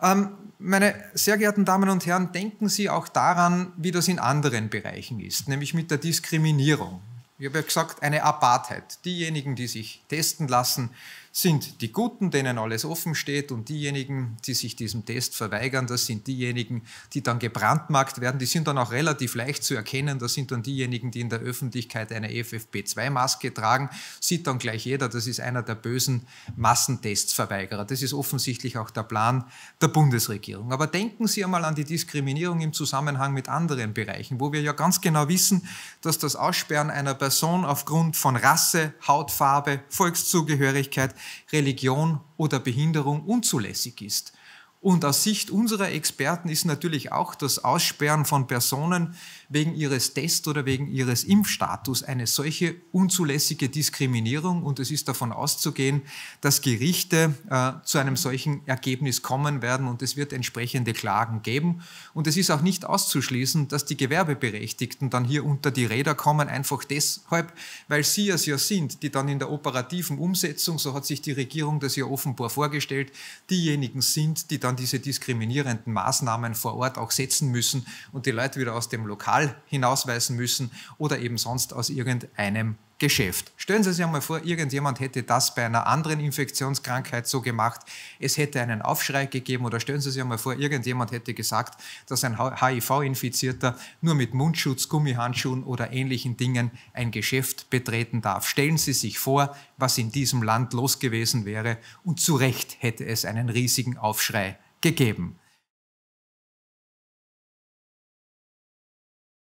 Ähm, meine sehr geehrten Damen und Herren, denken Sie auch daran, wie das in anderen Bereichen ist, nämlich mit der Diskriminierung ich habe ja gesagt, eine Apartheid. Diejenigen, die sich testen lassen, sind die Guten, denen alles offen steht, und diejenigen, die sich diesem Test verweigern, das sind diejenigen, die dann gebrandmarkt werden. Die sind dann auch relativ leicht zu erkennen. Das sind dann diejenigen, die in der Öffentlichkeit eine FFP2-Maske tragen. Sieht dann gleich jeder, das ist einer der bösen Massentestsverweigerer. Das ist offensichtlich auch der Plan der Bundesregierung. Aber denken Sie einmal an die Diskriminierung im Zusammenhang mit anderen Bereichen, wo wir ja ganz genau wissen, dass das Aussperren einer Person Person aufgrund von Rasse, Hautfarbe, Volkszugehörigkeit, Religion oder Behinderung unzulässig ist. Und aus Sicht unserer Experten ist natürlich auch das Aussperren von Personen wegen ihres Test oder wegen ihres Impfstatus eine solche unzulässige Diskriminierung. Und es ist davon auszugehen, dass Gerichte äh, zu einem solchen Ergebnis kommen werden und es wird entsprechende Klagen geben. Und es ist auch nicht auszuschließen, dass die Gewerbeberechtigten dann hier unter die Räder kommen, einfach deshalb, weil sie es ja sind, die dann in der operativen Umsetzung, so hat sich die Regierung das ja offenbar vorgestellt, diejenigen sind, die dann dann diese diskriminierenden Maßnahmen vor Ort auch setzen müssen und die Leute wieder aus dem Lokal hinausweisen müssen oder eben sonst aus irgendeinem Geschäft. Stellen Sie sich einmal vor, irgendjemand hätte das bei einer anderen Infektionskrankheit so gemacht, es hätte einen Aufschrei gegeben oder stellen Sie sich einmal vor, irgendjemand hätte gesagt, dass ein HIV-Infizierter nur mit Mundschutz, Gummihandschuhen oder ähnlichen Dingen ein Geschäft betreten darf. Stellen Sie sich vor, was in diesem Land los gewesen wäre und zu Recht hätte es einen riesigen Aufschrei gegeben.